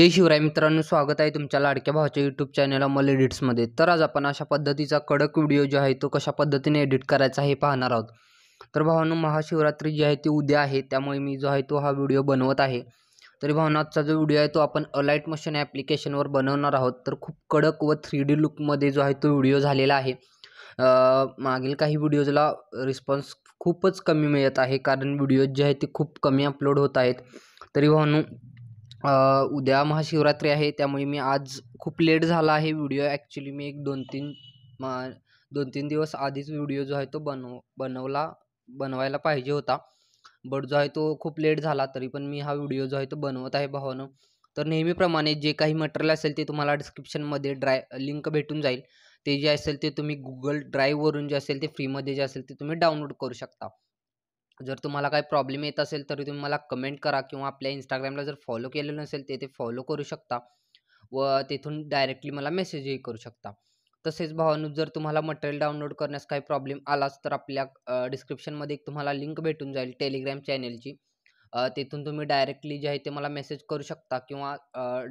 जय शिवराय मित्रांनो स्वागत आहे तुमच्या लाडक्या भावाच्या यूट्यूब चॅनल मल एडिट्समध्ये तर आज आपण अशा पद्धतीचा कडक व्हिडिओ जो आहे तो कशा पद्धतीने एडिट करायचा हे पाहणार आहोत तर भावानो महाशिवरात्री जी आहे ती उद्या आहे त्यामुळे मी जो आहे तो हा व्हिडिओ बनवत आहे तरी भावांनो आजचा जो व्हिडिओ आहे तो आपण अलाईट मशीन ॲप्लिकेशनवर बनवणार आहोत तर खूप कडक व थ्री डी लुकमध्ये जो आहे तो व्हिडिओ झालेला आहे मागील काही व्हिडिओजला रिस्पॉन्स खूपच कमी मिळत आहे कारण व्हिडिओज जे आहेत ते खूप कमी अपलोड होत आहेत तरी भवानू उद्या महाशिवरात्री आहे त्यामुळे मी आज खूप लेट झाला आहे व्हिडिओ ॲक्च्युली मी एक दोन तीन दोन तीन दिवस आधीच व्हिडिओ जो आहे तो बनव बनवला बनवायला पाहिजे होता बट जो आहे तो खूप लेट झाला तरी पण मी हा व्हिडिओ जो आहे तो बनवत आहे भावानं तर नेहमीप्रमाणे जे काही मटेरियल असेल ते तुम्हाला डिस्क्रिप्शनमध्ये ड्राय लिंक भेटून जाईल ते जे असेल ते तुम्ही गुगल ड्राईववरून जे असेल ते फ्रीमध्ये जे असेल ते तुम्ही डाउनलोड करू शकता जर तुम्हाला काही प्रॉब्लेम येत असेल तरी तुम्ही मला कमेंट करा किंवा आपल्या इंस्टाग्रामला जर फॉलो केलेलं नसेल ते ते फॉलो करू शकता व तिथून डायरेक्टली मला मेसेजही करू शकता तसेच भावानू जर तुम्हाला मटेरियल डाउनलोड करण्यास काही प्रॉब्लेम आलाच तर आपल्या डिस्क्रिप्शनमध्ये एक तुम्हाला लिंक भेटून जाईल टेलिग्राम चॅनेलची तिथून तुम्ही डायरेक्टली जे आहे ते मला मेसेज करू शकता किंवा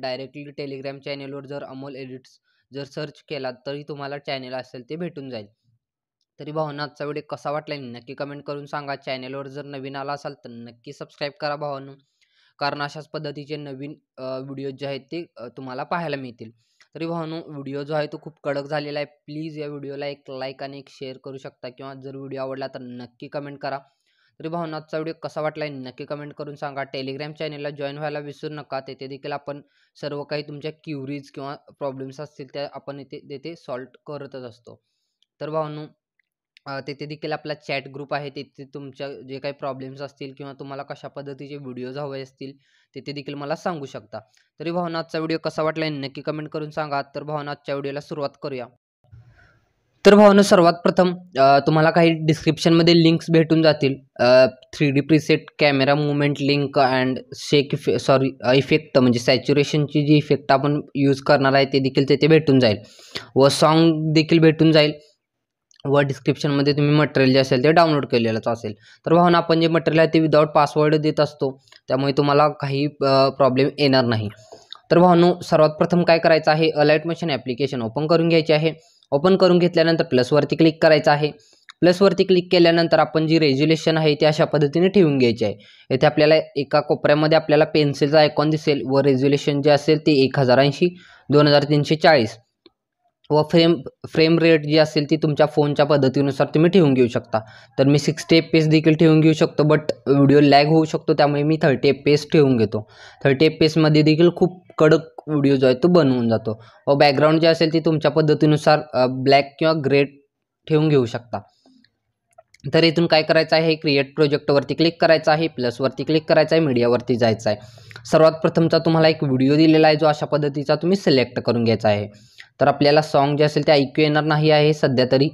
डायरेक्टली टेलिग्राम चॅनेलवर जर अमोल एडिट्स जर सर्च केला तरी तुम्हाला चॅनेल असेल ते भेटून जाईल तरी भावना आजचा व्हिडिओ कसा वाटला नक्की कमेंट करून सांगा चॅनलवर जर नवीन आला असाल तर नक्की सबस्क्राईब करा भावानू कारण अशाच पद्धतीचे नवीन व्हिडिओ जे आहेत ते तुम्हाला पाहायला मिळतील तरी भावानू व्हिडिओ जो आहे तो खूप कडक झालेला आहे प्लीज या व्हिडिओला एक लाईक आणि एक शेअर करू शकता किंवा जर व्हिडिओ आवडला तर नक्की कमेंट करा तरी भावना आजचा व्हिडिओ कसा वाटला नक्की कमेंट करून सांगा टेलिग्राम चॅनेलला जॉईन व्हायला विसरू नका तेथे देखील आपण सर्व काही तुमच्या क्युरीज किंवा प्रॉब्लेम्स असतील त्या आपण इथे तेथे सॉल्व करतच असतो तर भावानू तिथे तेथे देखील आपला चॅट ग्रुप आहे. तेथे तुमच्या जे काही प्रॉब्लेम्स असतील किंवा तुम्हाला कशा पद्धतीचे व्हिडिओज हवे असतील, तेथे देखील मला सांगू शकता. तरी भावना आजचा व्हिडिओ कसा वाटला नक्की कमेंट करून सांगा. तर भावना आजच्या व्हिडिओला सुरुवात करूया. तर भावना सर्वात प्रथम तुम्हाला काही डिस्क्रिप्शनमध्ये लिंक्स भेटून जातील. Three D preset camera movement link and shake इफे सॉरी इफेक्ट म्हणजे सॅच्युरेशनची जी इफेक्ट आपण यूज करणार आहे ते देखील तेथे भेटून जाईल व सॉन्ग देखील भेटून जाईल. व डिस्क्रिप्शनमध्ये तुम्ही मटेरियल जे असेल ते डाउनलोड केलेलंच असेल तर वाहन आपण जे मटेरियल आहे ते विदाउट पासवर्ड देत असतो त्यामुळे तुम्हाला काही प्रॉब्लेम येणार नाही तर वाहनो सर्वात प्रथम काय करायचं आहे अलाइट मशीन ॲप्लिकेशन ओपन करून घ्यायची आहे ओपन करून घेतल्यानंतर प्लसवरती क्लिक करायचं आहे प्लसवरती क्लिक केल्यानंतर आपण जी रेज्युलेशन आहे ती अशा पद्धतीने ठेवून घ्यायची आहे येथे आपल्याला एका कोपऱ्यामध्ये आपल्याला पेन्सिलचा आयकॉन दिसेल व रेज्युलेशन जे असेल ते एक हजार ऐंशी दोन हजार तीनशे चाळीस व फ्रेम फ्रेम रेट जी असेल ती तुमच्या फोनच्या पद्धतीनुसार तुम्ही ठेवून घेऊ शकता तर मी सिक्स्टी एफ पेस देखील ठेवून घेऊ शकतो बट व्हिडिओ लॅग होऊ शकतो त्यामुळे मी थर्टी एफ पेस ठेवून घेतो थर्टी एफ पेसमध्ये देखील खूप कडक व्हिडिओ जो आहे तो बनवून जातो व बॅकग्राऊंड जे असेल ती तुमच्या पद्धतीनुसार ब्लॅक किंवा ग्रे ठेवून घेऊ शकता तर इथून काय करायचं आहे क्रिएट प्रोजेक्टवरती क्लिक करायचं आहे प्लसवरती क्लिक करायचं आहे मीडियावरती जायचं आहे सर्वात प्रथमचा तुम्हाला एक व्हिडिओ दिलेला आहे जो अशा पद्धतीचा तुम्ही सिलेक्ट करून घ्यायचा आहे तर आपल्याला सॉन्ग जे असेल ते ऐकू येणार नाही आहे सध्या तरी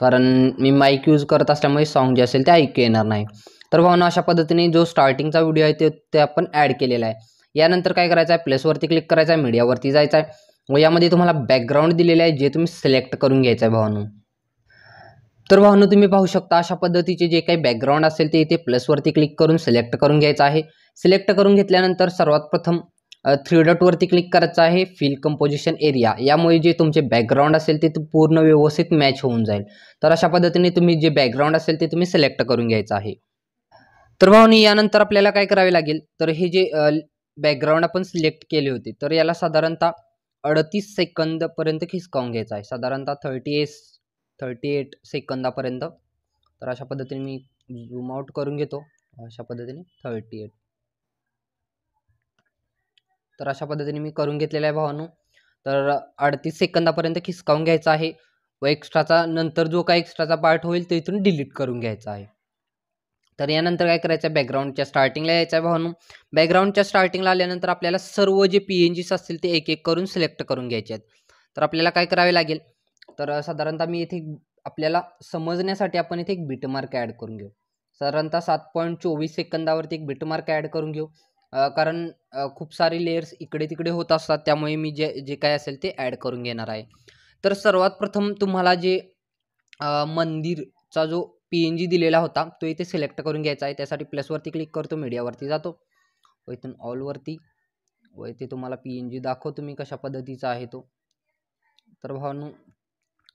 कारण मी माईक यूज करत असल्यामुळे सॉन्ग जे असेल ते ऐकू येणार नाही तर भावना अशा पद्धतीने जो स्टार्टिंगचा व्हिडिओ आहे ते ते आपण ॲड केलेला आहे यानंतर काय करायचं आहे प्लसवरती क्लिक करायचं आहे मीडियावरती जायचं आहे व यामध्ये तुम्हाला बॅकग्राऊंड दिलेलं आहे जे तुम्ही सिलेक्ट करून घ्यायचं आहे भावनू तर भावनू तुम्ही पाहू शकता अशा पद्धतीचे जे काही बॅकग्राऊंड असेल ते इथे प्लसवरती क्लिक करून सिलेक्ट करून घ्यायचं आहे सिलेक्ट करून घेतल्यानंतर सर्वात प्रथम थ्री डॉटवरती क्लिक करायचं आहे फिल कंपोजिशन एरिया यामुळे जे तुमचे बॅकग्राऊंड असेल ते पूर्ण व्यवस्थित मॅच होऊन जाईल तर अशा पद्धतीने तुम्ही जे बॅकग्राऊंड असेल ते तुम्ही सिलेक्ट करून घ्यायचं आहे तर भावनी यानंतर आपल्याला काय करावे लागेल तर हे जे बॅकग्राऊंड आपण सिलेक्ट केले होते तर याला साधारणतः अडतीस सेकंदपर्यंत खिसकावून घ्यायचं आहे साधारणतः थर्टी एस थर्टी एट सेकंदापर्यंत तर अशा पद्धतीने मी झूम आउट करून घेतो अशा पद्धतीने थर्टी एट तर अशा पद्धतीने मी करून घेतलेला आहे भावानो तर अडतीस सेकंदापर्यंत खिसकावून घ्यायचा आहे व एक्स्ट्राचा नंतर जो काय एक्स्ट्राचा पार्ट होईल तो इथून डिलीट करून घ्यायचा आहे तर यानंतर काय करायचं आहे बॅकग्राऊंडच्या स्टार्टिंगला यायचं आहे भावानो बॅकग्राऊंडच्या स्टार्टिंगला आल्यानंतर आपल्याला सर्व जे पी एन जीस असतील ते एक एक करून सिलेक्ट करून घ्यायचे आहेत तर आपल्याला काय करावे लागेल तर साधारणतः मी इथे आपल्याला समजण्यासाठी आपण इथे एक बीटमार्क ॲड करून घेऊ साधारणतः सात पॉईंट चोवीस सेकंदावरती एक बीटमार्क ॲड करून घेऊ कारण खूप सारे लेयर्स इकडे तिकडे होत असतात त्यामुळे मी जे जे काय असेल ते ॲड करून घेणार आहे तर सर्वात प्रथम तुम्हाला जे मंदिरचा जो पी एन जी दिलेला होता तो इथे सिलेक्ट करून घ्यायचा आहे त्यासाठी प्लसवरती क्लिक करतो मीडियावरती जातो व इथून ऑलवरती व इथे तुम्हाला पी एन जी दाखवतो मी कशा पद्धतीचा आहे तो तर भावानू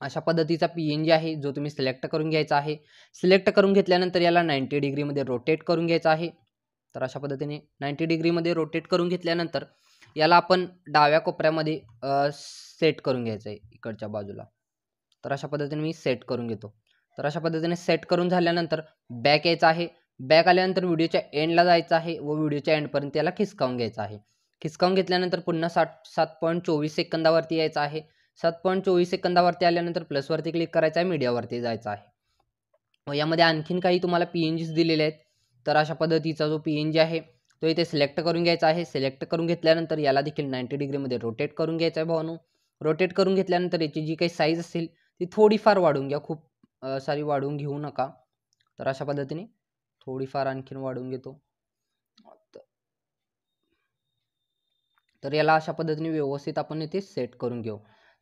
अशा पद्धतीचा पी एन जी आहे जो तुम्ही सिलेक्ट करून घ्यायचा आहे सिलेक्ट करून घेतल्यानंतर याला नाईंटी डिग्रीमध्ये रोटेट करून घ्यायचा आहे तर अशा पद्धतीने नाईंटी डिग्रीमध्ये रोटेट करून घेतल्यानंतर याला आपण डाव्या कोपऱ्यामध्ये सेट करून घ्यायचं आहे इकडच्या बाजूला तर अशा पद्धतीने मी सेट करून घेतो तर अशा पद्धतीने सेट करून झाल्यानंतर बॅक यायचा आहे बॅक आल्यानंतर व्हिडिओच्या एंडला जायचं आहे व व्हिडिओच्या एंडपर्यंत याला खिसकावून घ्यायचं आहे खिसकावून घेतल्यानंतर पुन्हा साठ सात पॉईंट चोवीस सेकंदावरती यायचं आहे सात पॉईंट चोवीस सेकंदावरती आल्यानंतर प्लसवरती क्लिक करायचं आहे मीडियावरती जायचं आहे व यामध्ये आणखीन काही तुम्हाला पी एन दिलेले आहेत तर अशा पद्धतीचा जो पी एन जी आहे तो इथे सिलेक्ट करून घ्यायचा आहे सिलेक्ट करून घेतल्यानंतर याला देखील नाईन्टी डिग्रीमध्ये रोटेट करून घ्यायचं आहे भावनो रोटेट करून घेतल्यानंतर याची जी काही साईज असेल ती थोडीफार वाढून घ्या खूप सारी वाढवून घेऊ नका तर अशा पद्धतीने थोडीफार आणखीन वाढवून घेतो तर याला अशा पद्धतीने व्यवस्थित आपण इथे सेट करून घेऊ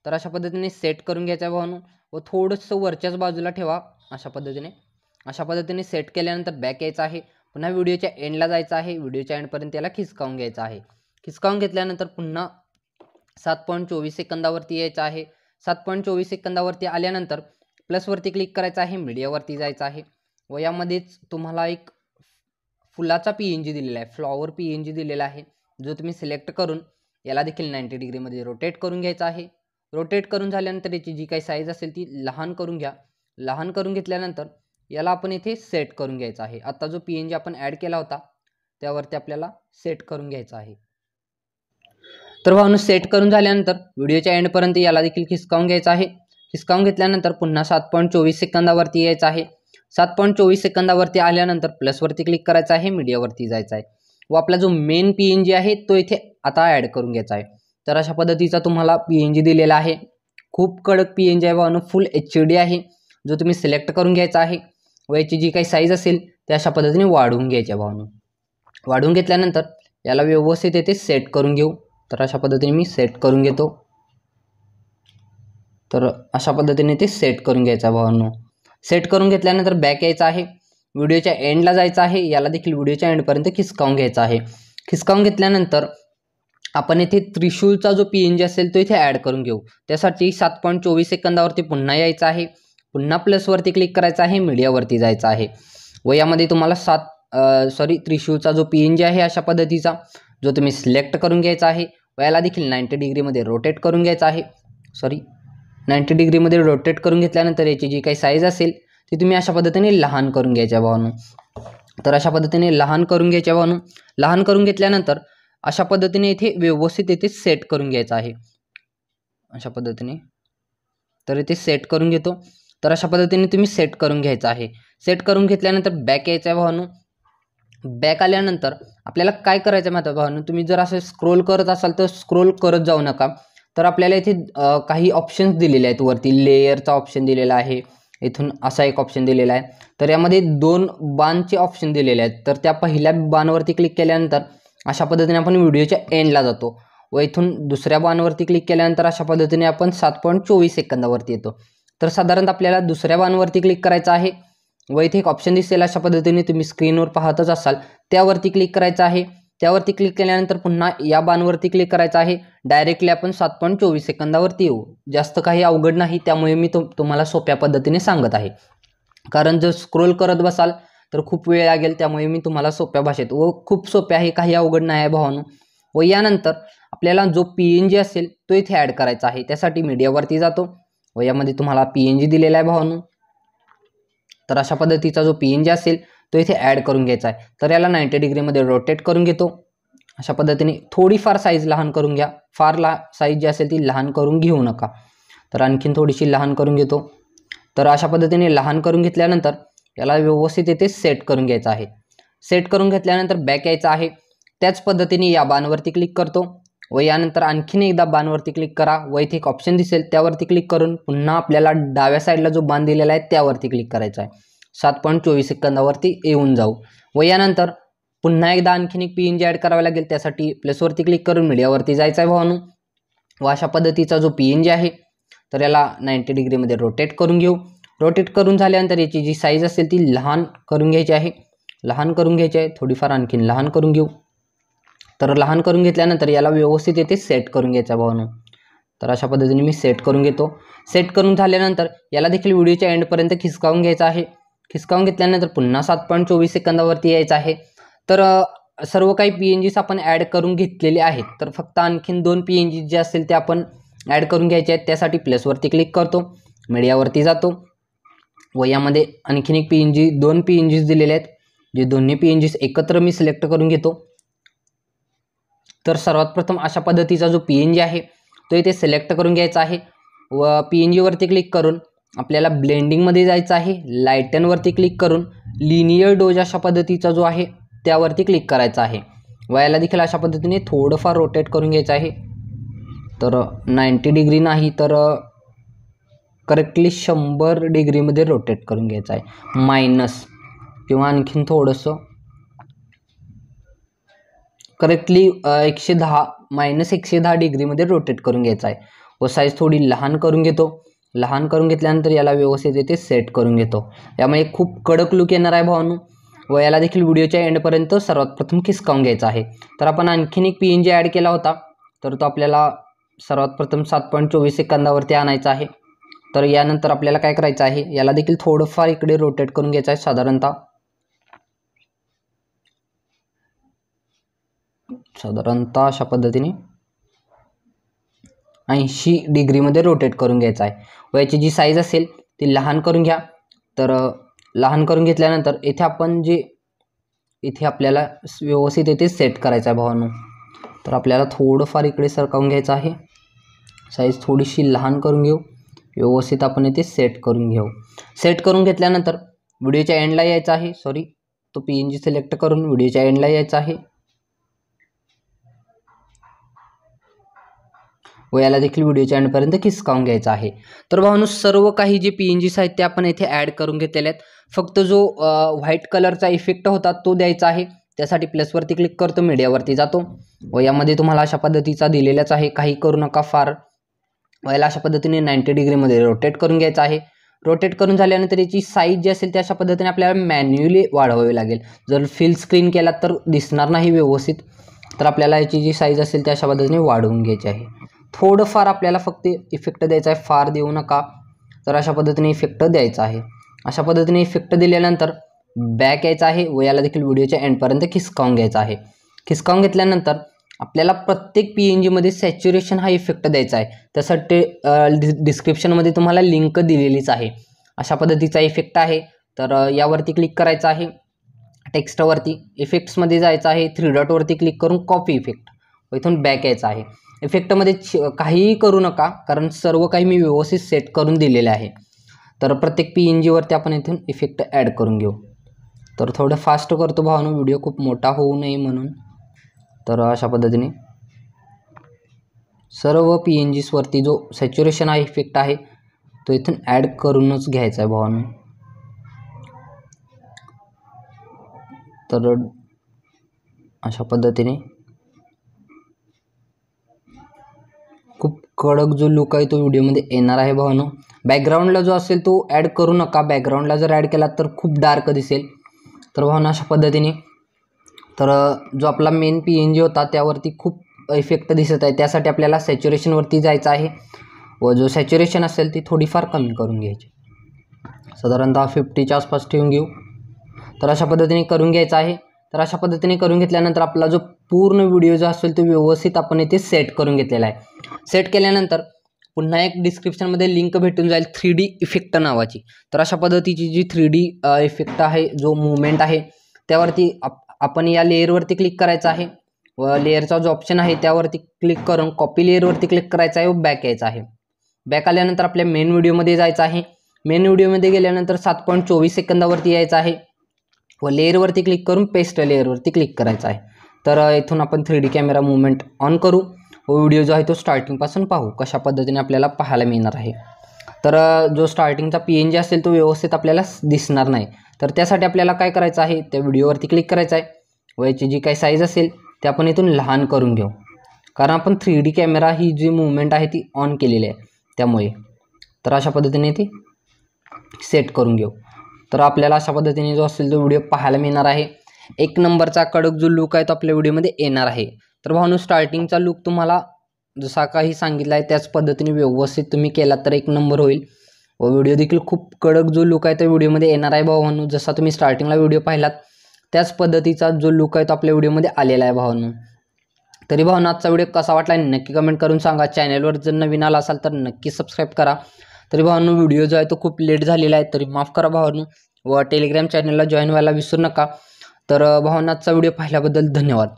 तर अशा पद्धतीने सेट करून घ्यायचा आहे भावनो व थोडंसं वरच्याच बाजूला ठेवा अशा पद्धतीने अशा पद्धतीने सेट केल्यानंतर बॅक यायचं आहे पुन्हा व्हिडिओच्या एंडला जायचं आहे व्हिडिओच्या एंडपर्यंत याला खिसकावून घ्यायचं आहे खिसकावून घेतल्यानंतर पुन्हा सात पॉईंट चोवीस सेकंदावरती यायचं आहे सात पॉईंट चोवीस सेकंदावरती आल्यानंतर प्लसवरती क्लिक करायचं आहे मीडियावरती जायचं आहे व यामध्येच तुम्हाला एक फुलाचा पी एन जी दिलेला आहे फ्लॉवर पी एन जी दिलेला आहे जो तुम्ही सिलेक्ट करून याला देखील नाईन्टी डिग्रीमध्ये रोटेट करून घ्यायचा आहे रोटेट करून झाल्यानंतर याची जी काही साईज असेल ती लहान करून घ्या लहान करून घेतल्यानंतर याला आपण इथे सेट करून घ्यायचा आहे आता जो पी एन जी आपण ॲड केला होता त्यावरती आपल्याला सेट करून घ्यायचा आहे तर भावनं सेट करून झाल्यानंतर व्हिडिओच्या एंडपर्यंत याला देखील खिसकावून घ्यायचा आहे खिसकावून घेतल्यानंतर पुन्हा सात पॉईंट चोवीस सेकंदावरती यायचं आहे सात पॉईंट चोवीस सेकंदावरती आल्यानंतर प्लसवरती क्लिक करायचं आहे मीडियावरती जायचं आहे व आपला जो मेन पी एन जी आहे तो इथे आता ॲड करून घ्यायचा आहे तर अशा पद्धतीचा तुम्हाला पी एन जी दिलेला आहे खूप कडक पी एन जी आहे भावनं फुल एच डी आहे जो तुम्ही सिलेक्ट करून घ्यायचा आहे वयाची जी काही साईज असेल ते अशा पद्धतीने वाढवून घ्यायच्या भावनी वाढवून घेतल्यानंतर याला व्यवस्थित येथे सेट करून घेऊ तर अशा पद्धतीने मी सेट करून घेतो तर अशा पद्धतीने ते सेट करून घ्यायचा भावांनो सेट करून घेतल्यानंतर बॅक यायचा आहे व्हिडिओच्या एंडला जायचं आहे याला देखील व्हिडिओच्या एंडपर्यंत खिसकावून घ्यायचा आहे खिसकावून घेतल्यानंतर आपण येथे त्रिशूलचा जो पी एन जी असेल तो इथे ॲड करून घेऊ त्यासाठी सात पॉईंट चोवीस सेकंदावरती पुन्हा यायचं आहे पुन्हा प्लसवरती क्लिक करायचं आहे मीडियावरती जायचं आहे व यामध्ये तुम्हाला सात सॉरी त्रिशूचा जो पी एन जी आहे अशा पद्धतीचा जो तुम्ही सिलेक्ट करून घ्यायचा आहे व याला देखील नाईन्टी डिग्रीमध्ये रोटेट करून घ्यायचा आहे सॉरी नाईंटी डिग्रीमध्ये रोटेट करून घेतल्यानंतर याची जी काही साईज असेल ती तुम्ही अशा पद्धतीने लहान करून घ्यायच्या भावानू तर अशा पद्धतीने लहान करून घ्यायच्या भावानू लहान करून घेतल्यानंतर अशा पद्धतीने इथे व्यवस्थित इथे सेट करून घ्यायचं आहे अशा पद्धतीने तर इथे सेट करून घेतो तर अशा पद्धतीने तुम्ही सेट करून घ्यायचं आहे सेट करून घेतल्यानंतर बॅक यायचं आहे भावानू बॅक आल्यानंतर आपल्याला काय करायचं माहिती आहे भावानू तुम्ही जर असं स्क्रोल करत असाल तर स्क्रोल करत जाऊ नका तर आपल्याला इथे काही ऑप्शन्स दिलेले आहेत वरती लेयरचा ऑप्शन दिलेला आहे इथून असा एक ऑप्शन दिलेला आहे तर यामध्ये दोन बाणचे ऑप्शन दिलेले आहेत तर त्या पहिल्या बाणवरती क्लिक केल्यानंतर अशा पद्धतीने आपण व्हिडिओच्या एंडला जातो व इथून दुसऱ्या बाणवरती क्लिक केल्यानंतर अशा पद्धतीने आपण सात पॉईंट चोवीस सेकंदावरती येतो तर साधारणतः आपल्याला दुसऱ्या बाणवरती क्लिक करायचं आहे व इथे एक ऑप्शन दिसेल अशा पद्धतीने तुम्ही स्क्रीनवर पाहतच असाल त्यावरती क्लिक करायचं आहे त्यावरती क्लिक केल्यानंतर पुन्हा या बाणवरती क्लिक करायचं आहे डायरेक्टली आपण सात पॉईंट चोवीस सेकंदावरती येऊ जास्त काही अवघड नाही त्यामुळे मी तुम तुम्हाला सोप्या पद्धतीने सांगत आहे कारण जर स्क्रोल करत बसाल तर खूप वेळ लागेल त्यामुळे मी तुम्हाला सोप्या भाषेत व खूप सोप्या आहे काही अवघड नाही आहे भावानो व यानंतर आपल्याला जो पी एन जी असेल तो इथे ॲड करायचा आहे त्यासाठी मीडियावरती जातो व यामध्ये तुम्हाला पी एन जी दिलेला आहे भावानं तर अशा पद्धतीचा जो पी एन जी असेल तो इथे ॲड करून घ्यायचा आहे तर याला नाईन्टी डिग्रीमध्ये रोटेट करून घेतो अशा पद्धतीने थोडीफार साईज लहान करून घ्या फार ला साईज जी असेल ती लहान करून घेऊ नका तर आणखीन थोडीशी लहान करून घेतो तर अशा पद्धतीने लहान करून घेतल्यानंतर याला व्यवस्थित इथे सेट करून घ्यायचं आहे सेट करून घेतल्यानंतर बॅक यायचं आहे त्याच पद्धतीने या बाणवरती क्लिक करतो व यानंतर आणखीन एकदा बाणवरती क्लिक करा व इथे एक ऑप्शन दिसेल त्यावरती क्लिक करून पुन्हा आपल्याला डाव्या साईडला जो बाण दिलेला आहे त्यावरती क्लिक करायचा आहे सात पॉईंट चोवीस सेकंदावरती येऊन जाऊ व यानंतर पुन्हा एकदा आणखीन एक पी एन जी ॲड करावं लागेल त्यासाठी प्लसवरती क्लिक करून मीडियावरती जायचं आहे भावानू व अशा पद्धतीचा जो पी एन जी आहे तर याला नाईंटी डिग्रीमध्ये रोटेट करून घेऊ रोटेट करून झाल्यानंतर याची जी साईज असेल ती लहान करून घ्यायची आहे लहान करून घ्यायची आहे थोडीफार आणखीन लहान करून घेऊ तर लहान करून घेतल्यानंतर याला व्यवस्थित येथे सेट करून घ्यायचा भावना तर अशा पद्धतीने मी सेट करून घेतो सेट करून झाल्यानंतर याला देखील व्हिडिओच्या एंडपर्यंत खिसकावून घ्यायचा आहे खिसकावून घेतल्यानंतर पुन्हा सात पॉईंट चोवीस सेकंदावरती यायचं आहे तर सर्व काही पी एन जीस आपण ॲड करून घेतलेले आहेत तर फक्त आणखीन दोन पी एन जी जे असतील ते आपण ॲड करून घ्यायचे आहेत त्यासाठी प्लसवरती क्लिक करतो मीडियावरती जातो व यामध्ये आणखीन एक पी एन जी दोन पी एन जीस दिलेले आहेत जे दोन्ही पी एन जीस एकत्र मी सिलेक्ट करून घेतो तर सर्वात प्रथम अशा पद्धतीचा जो पी एन जी आहे तो इथे सिलेक्ट करून घ्यायचा आहे व पी एन जीवरती क्लिक करून आपल्याला ब्लेंडिंगमध्ये जायचं आहे लायटनवरती क्लिक करून लिनियर डोज अशा पद्धतीचा जो आहे त्यावरती क्लिक करायचा आहे वयाला देखील अशा पद्धतीने थोडंफार रोटेट करून घ्यायचं आहे तर नाईंटी डिग्री नाही तर करेक्टली शंभर डिग्रीमध्ये रोटेट करून घ्यायचं आहे मायनस किंवा आणखीन थोडंसं करेक्टली एकशे दहा मायनस एकशे दहा डिग्रीमध्ये रोटेट करून घ्यायचा आहे व साईज थोडी लहान करून घेतो लहान करून घेतल्यानंतर याला व्यवस्थित येथे सेट करून घेतो यामुळे खूप कडक लुक येणार आहे भावानू व याला देखील व्हिडिओच्या एंडपर्यंत सर्वात प्रथम खिसकावून घ्यायचा आहे तर आपण आणखीन एक पी एन जी ॲड केला होता तर तो आपल्याला सर्वात प्रथम सात पॉईंट चोवीस सेकंदावरती आणायचा आहे तर यानंतर आपल्याला काय करायचं आहे याला देखील थोडंफार इकडे रोटेट करून घ्यायचं आहे साधारणतः साधारणतः अशा पद्धतीने ऐंशी डिग्रीमध्ये रोटेट करून घ्यायचा आहे व याची जी साईज असेल ती लहान करून घ्या तर लहान करून घेतल्यानंतर इथे आपण जे इथे आपल्याला व्यवस्थित इथे सेट करायचं आहे भावांनो तर आपल्याला थोडंफार इकडे सरकावून घ्यायचं आहे साईज थोडीशी लहान करून घेऊ व्यवस्थित आपण इथे सेट करून घेऊ सेट करून घेतल्यानंतर व्हिडिओच्या एंडला यायचं आहे सॉरी तो पी एन जी सिलेक्ट करून व्हिडिओच्या एंडला यायचं आहे व याला देखील व्हिडिओच्या एंडपर्यंत खिसकावून घ्यायचा आहे तर भावानु सर्व काही जे पी एन जी साहित्य आपण येथे ॲड करून घेतलेले आहेत फक्त जो व्हाईट कलरचा इफेक्ट होता तो द्यायचा आहे त्यासाठी प्लसवरती क्लिक करतो मीडियावरती जातो व यामध्ये तुम्हाला अशा पद्धतीचा दिलेलाच आहे काही करू नका फार व याला अशा पद्धतीने नाईन्टी डिग्रीमध्ये रोटेट करून घ्यायचा आहे रोटेट करून झाल्यानंतर याची साईज जी असेल त्या अशा पद्धतीने आपल्याला मॅन्युअली वाढवावी लागेल जर फिल स्क्रीन केला तर दिसणार नाही व्यवस्थित तर आपल्याला याची जी साईज असेल त्या अशा पद्धतीने वाढवून घ्यायची आहे थोडंफार आपल्याला फक्त इफेक्ट द्यायचा आहे फार देऊ नका तर अशा पद्धतीने इफेक्ट द्यायचा आहे अशा पद्धतीने इफेक्ट दिल्यानंतर बॅक यायचा आहे व याला देखील व्हिडिओच्या एंडपर्यंत खिसकावून घ्यायचा आहे खिसकावून घेतल्यानंतर आपल्याला प्रत्येक पी एन जीमध्ये सॅच्युरेशन हा इफेक्ट द्यायचा आहे त्यासाठी डिस्क्रिप्शनमध्ये तुम्हाला लिंक दिलेलीच आहे अशा पद्धतीचा इफेक्ट आहे तर यावरती क्लिक करायचं आहे टेक्स्टवरती इफेक्ट्समध्ये जायचं आहे थ्री डॉटवरती क्लिक करून कॉपी इफेक्ट इथून बॅक यायचा आहे इफेक्टमध्ये काहीही करू नका कारण सर्व काही मी व्यवस्थित सेट करून दिलेले आहे तर प्रत्येक पी एन जीवरती आपण इथून इफेक्ट ॲड करून घेऊ तर थोडं फास्ट करतो भावानो व्हिडिओ खूप मोठा होऊ नये म्हणून तर अशा पद्धतीने सर्व पी एन जीसवरती जो सॅच्युरेशन हा इफेक्ट आहे तो इथून ॲड करूनच घ्यायचा आहे भावानो तर अशा पद्धतीने कडक जो लुक आहे तो व्हिडिओमध्ये येणार आहे भावानो बॅकग्राऊंडला जो असेल तो ॲड करू नका बॅकग्राऊंडला जर ॲड केला तर खूप डार्क दिसेल तर भावना अशा पद्धतीने तर जो आपला मेन पी एन जी होता त्यावरती खूप इफेक्ट दिसत आहे त्यासाठी आपल्याला सॅच्युरेशनवरती जायचं आहे व जो सॅच्युरेशन असेल ती थोडीफार कमी करून घ्यायची साधारणतः फिफ्टीच्या आसपास ठेवून घेऊ तर अशा पद्धतीने करून घ्यायचं आहे तर अशा पद्धतीने करून घेतल्यानंतर आपला जो पूर्ण व्हिडिओ जो असेल तो व्यवस्थित आपण इथे सेट करून घेतलेला आहे सेट केल्यानंतर पुन्हा एक डिस्क्रिप्शनमध्ये लिंक भेटून जाईल थ्री डी इफेक्ट नावाची तर अशा पद्धतीची जी थ्री डी इफेक्ट आहे जो मुवमेंट आहे त्यावरती आपण या लेअरवरती क्लिक करायचं आहे व लेअरचा जो ऑप्शन आहे त्यावरती क्लिक करून कॉपी लेअरवरती क्लिक करायचा आहे व बॅक यायचं आहे बॅक आल्यानंतर आपल्या मेन व्हिडिओमध्ये जायचं आहे मेन व्हिडिओमध्ये गेल्यानंतर सात पॉईंट चोवीस सेकंदावरती यायचं आहे व लेअरवरती क्लिक करून पेस्ट लेअरवरती क्लिक करायचं आहे तर इथून आपण three D camera movement on करू व व्हिडिओ जो आहे तो स्टार्टिंगपासून पाहू कशा पद्धतीने आपल्याला पाहायला मिळणार आहे तर जो स्टार्टिंगचा पी एन जी असेल तो व्यवस्थित आपल्याला दिसणार नाही तर त्यासाठी आपल्याला काय करायचं आहे त्या व्हिडिओवरती क्लिक करायचं आहे व याची जी काही साईज असेल ते आपण इथून लहान करून घेऊ कारण आपण थ्री डी कॅमेरा ही जी मुवमेंट आहे ती ऑन केलेली आहे त्यामुळे तर अशा पद्धतीने ती सेट करून घेऊ तर आपल्याला अशा पद्धतीने जो असेल तो व्हिडिओ पाहायला मिळणार आहे एक नंबरचा कडक जो लुक आहे तो आपल्या व्हिडिओमध्ये येणार आहे तर भवानू स्टार्टिंगचा लुक तुम्हाला जसा काही सांगितला आहे त्याच पद्धतीने व्यवस्थित तुम्ही केला तर एक नंबर होईल व व्हिडिओ देखील खूप कडक जो लुक आहे तो व्हिडिओमध्ये येणार आहे भावानू जसा तुम्ही स्टार्टिंगला व्हिडिओ पाहिलात त्याच पद्धतीचा जो लुक आहे तो आपल्या व्हिडिओमध्ये आलेला आहे भावानू तरी भावना आजचा व्हिडिओ कसा वाटला नक्की कमेंट करून सांगा चॅनलवर जर नवीन आला असाल तर नक्की सबस्क्राईब करा तरी भावांनो व्हिडिओ जो आहे तो खूप लेट झालेला आहे तरी माफ करा भावानू व टेलिग्राम चॅनलला जॉईन व्हायला विसरू नका तर भावनाचा व्हिडिओ पाहिल्याबद्दल धन्यवाद